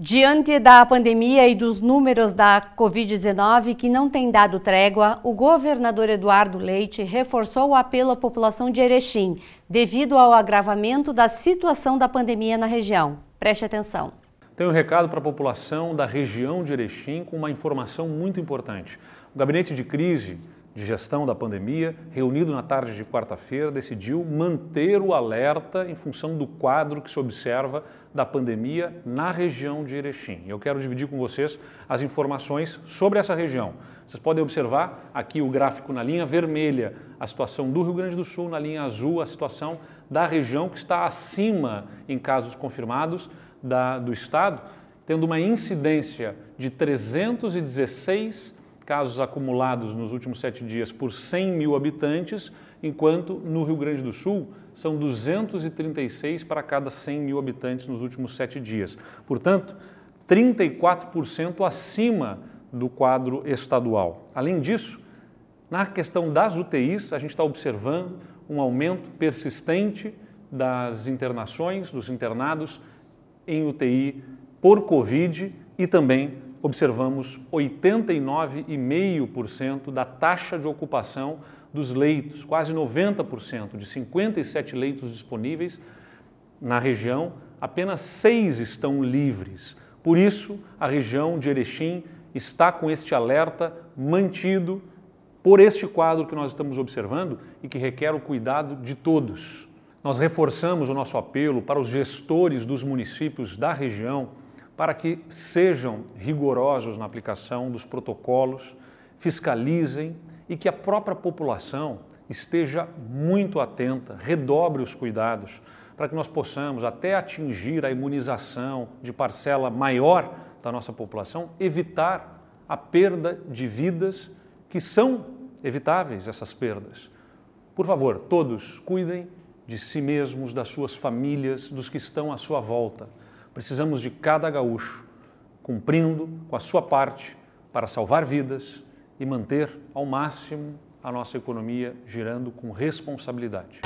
Diante da pandemia e dos números da Covid-19 que não tem dado trégua, o governador Eduardo Leite reforçou o apelo à população de Erechim, devido ao agravamento da situação da pandemia na região. Preste atenção. Tenho um recado para a população da região de Erechim com uma informação muito importante. O gabinete de crise de Gestão da Pandemia, reunido na tarde de quarta-feira, decidiu manter o alerta em função do quadro que se observa da pandemia na região de Erechim. Eu quero dividir com vocês as informações sobre essa região. Vocês podem observar aqui o gráfico na linha vermelha, a situação do Rio Grande do Sul, na linha azul, a situação da região que está acima em casos confirmados da, do estado, tendo uma incidência de 316 casos acumulados nos últimos sete dias por 100 mil habitantes, enquanto no Rio Grande do Sul são 236 para cada 100 mil habitantes nos últimos sete dias. Portanto, 34% acima do quadro estadual. Além disso, na questão das UTIs, a gente está observando um aumento persistente das internações, dos internados em UTI por Covid e também observamos 89,5% da taxa de ocupação dos leitos, quase 90%, de 57 leitos disponíveis na região, apenas seis estão livres. Por isso, a região de Erechim está com este alerta mantido por este quadro que nós estamos observando e que requer o cuidado de todos. Nós reforçamos o nosso apelo para os gestores dos municípios da região para que sejam rigorosos na aplicação dos protocolos, fiscalizem e que a própria população esteja muito atenta, redobre os cuidados para que nós possamos, até atingir a imunização de parcela maior da nossa população, evitar a perda de vidas que são evitáveis essas perdas. Por favor, todos cuidem de si mesmos, das suas famílias, dos que estão à sua volta. Precisamos de cada gaúcho cumprindo com a sua parte para salvar vidas e manter ao máximo a nossa economia girando com responsabilidade.